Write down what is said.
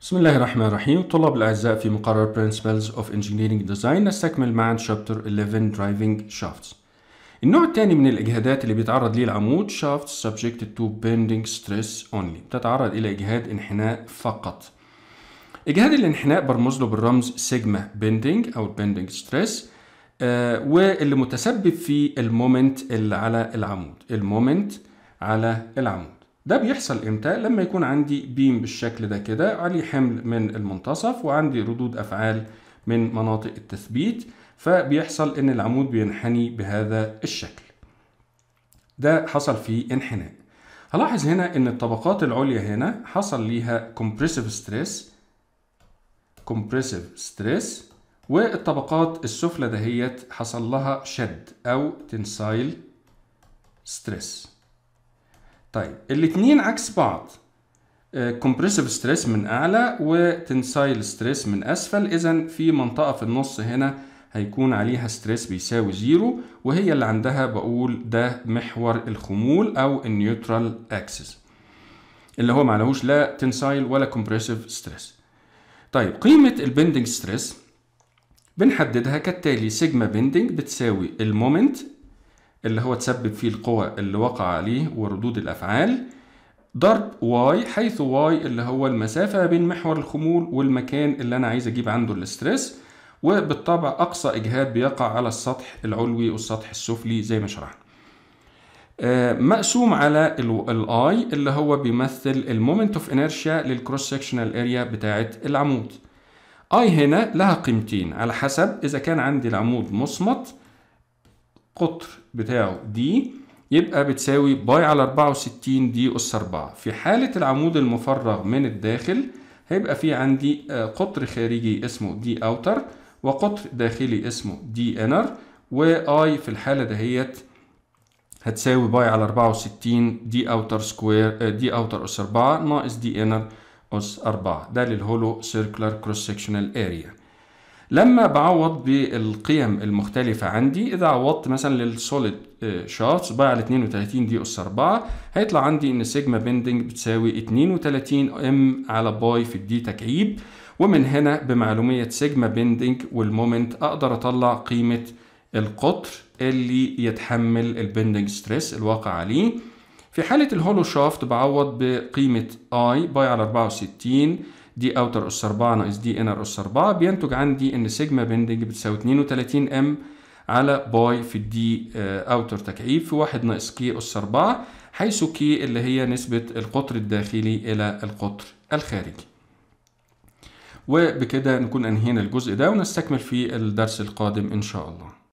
بسم الله الرحمن الرحيم طلاب الأعزاء في مقرر Principles of Engineering Design نستكمل معا Chapter 11 Driving Shafts النوع الثاني من الإجهادات اللي بيتعرض ليه العمود Shafts subjected to bending stress only بتتعرض إلى إجهاد انحناء فقط إجهاد الانحناء برمز له بالرمز سيجما bending أو bending stress آه واللي متسبب في المومنت اللي على العمود المومنت على العمود ده بيحصل امتى لما يكون عندي بيم بالشكل ده كده عليه حمل من المنتصف وعندي ردود افعال من مناطق التثبيت فبيحصل ان العمود بينحني بهذا الشكل ده حصل فيه انحناء هلاحظ هنا ان الطبقات العليا هنا حصل ليها compressive stress compressive stress والطبقات السفلى دهيت حصل لها شد او تنسايل ستريس طيب الاثنين عكس بعض كومبريسيف آه، ستريس من اعلى وتنسايل ستريس من اسفل اذا في منطقه في النص هنا هيكون عليها ستريس بيساوي زيرو وهي اللي عندها بقول ده محور الخمول او النيوترال اكسس اللي هو معلهوش لا تنسايل ولا كومبريسيف ستريس طيب قيمه البندنج ستريس بنحددها كالتالي سيجما بندنج بتساوي المومنت اللي هو تسبب فيه القوى اللي وقع عليه وردود الأفعال ضرب واي حيث واي اللي هو المسافة بين محور الخمول والمكان اللي أنا عايز أجيب عنده الاسترس وبالطبع أقصى إجهاد بيقع على السطح العلوي والسطح السفلي زي ما شرحنا آه، مقسوم على الاي اللي هو بيمثل المومنت اوف انيرشيا للكروس سكشنال اريا بتاعه العمود اي هنا لها قيمتين على حسب اذا كان عندي العمود مصمت القطر بتاعه دي يبقى بتساوي باي على 64 دي أس 4 في حالة العمود المفرغ من الداخل هيبقى في عندي آه، قطر خارجي اسمه دي اوتر وقطر داخلي اسمه دي انر واي في الحالة دهيت هتساوي باي على 64 دي اوتر سكوير آه، دي اوتر اس 4 ناقص دي انر اس 4 ده للهولو سيركلر كروس سكشنال اريا لما بعوض بالقيم المختلفة عندي إذا عوضت مثلا للسوليد آه، شارتس بقى على 32 دي أس 4 هيطلع عندي إن سيجما بيندنج بتساوي 32 ام على باي في الدي تكعيب ومن هنا بمعلومية سيجما بيندنج والمومنت أقدر أطلع قيمة القطر اللي يتحمل البيندنج ستريس الواقع عليه في حالة الهولو شافت بعوض بقيمة I باي على 64 دي اوتر اس 4 ناقص دي انر اس 4 بينتج عندي ان سيجما بندنج بتساوي 32 ام على باي في الدي اوتر آه، تكعيب في 1 ناقص كي اس 4 حيث كي اللي هي نسبة القطر الداخلي إلى القطر الخارجي وبكده نكون أنهينا الجزء ده ونستكمل في الدرس القادم إن شاء الله